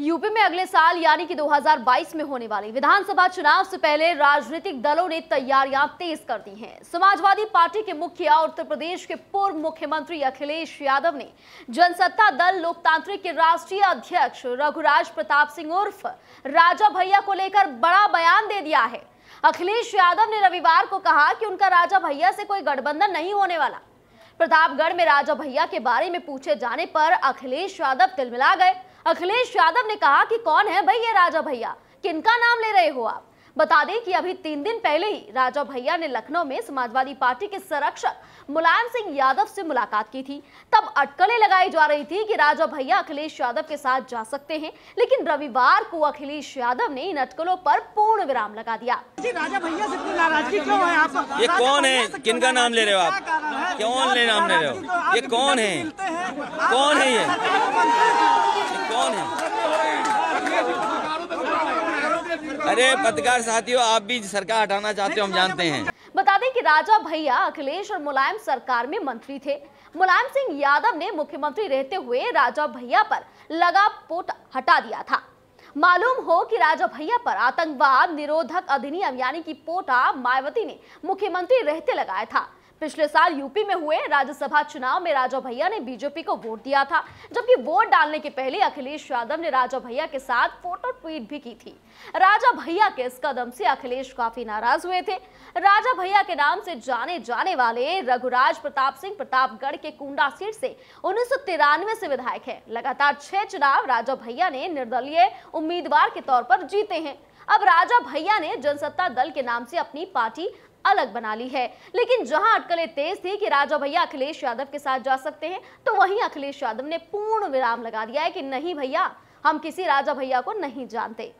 UP में अगले साल यानी कि 2022 में होने वाले विधानसभा चुनाव से पहले राजनीतिक दलों ने तैयारियां तेज कर दी हैं। समाजवादी पार्टी के मुखिया उत्तर प्रदेश के पूर्व मुख्यमंत्री अखिलेश यादव ने जनसत्ता दल लोकतांत्रिक के राष्ट्रीय अध्यक्ष रघुराज प्रताप सिंह उर्फ राजा भैया को लेकर बड़ा बयान दे दिया है अखिलेश यादव ने रविवार को कहा कि उनका राजा भैया से कोई गठबंधन नहीं होने वाला प्रतापगढ़ में राजा भैया के बारे में पूछे जाने पर अखिलेश यादव तिलमिला गए अखिलेश यादव ने कहा कि कौन है भाई ये राजा भैया किनका नाम ले रहे हो आप बता दें कि अभी तीन दिन पहले ही राजा भैया ने लखनऊ में समाजवादी पार्टी के संरक्षक मुलायम सिंह यादव से मुलाकात की थी तब अटकलें लगाई जा रही थी कि राजा भैया अखिलेश यादव के साथ जा सकते हैं लेकिन रविवार को अखिलेश यादव ने इन अटकलों पर पूर्ण विराम लगा दिया राजा भैया से नाराजगी क्यों है आप ये कौन है किन का नाम ले रहे हो आप कौन ले नाम ले रहे हो तो ये कौन है कौन है ये अरे पत्रकार साथियों आप भी सरकार हटाना चाहते हो हम जानते हैं बता दें कि राजा भैया अखिलेश और मुलायम सरकार में मंत्री थे मुलायम सिंह यादव ने मुख्यमंत्री रहते हुए राजा भैया पर लगा पोट हटा दिया था मालूम हो कि राजा भैया पर आतंकवाद निरोधक अधिनियम यानी कि पोटा मायावती ने मुख्यमंत्री रहते लगाया था पिछले साल यूपी में हुए राज्यसभा चुनाव में राजा भैया ने बीजेपी को वोट दिया था जबकि वोट डालने के पहले अखिलेश यादव ने राजा भैया के साथ फोटो ट्वीट भी की थी राजा भैया के इस कदम से अखिलेश काफी नाराज हुए थे राजा भैया के नाम से जाने जाने वाले रघुराज प्रताप सिंह प्रतापगढ़ के कुंडा सीट से उन्नीस से विधायक है लगातार छह चुनाव राजा भैया ने निर्दलीय उम्मीदवार के तौर पर जीते हैं अब राजा भैया ने जनसत्ता दल के नाम से अपनी पार्टी अलग बना ली है लेकिन जहां अटकलें तेज थी कि राजा भैया अखिलेश यादव के साथ जा सकते हैं तो वहीं अखिलेश यादव ने पूर्ण विराम लगा दिया है कि नहीं भैया हम किसी राजा भैया को नहीं जानते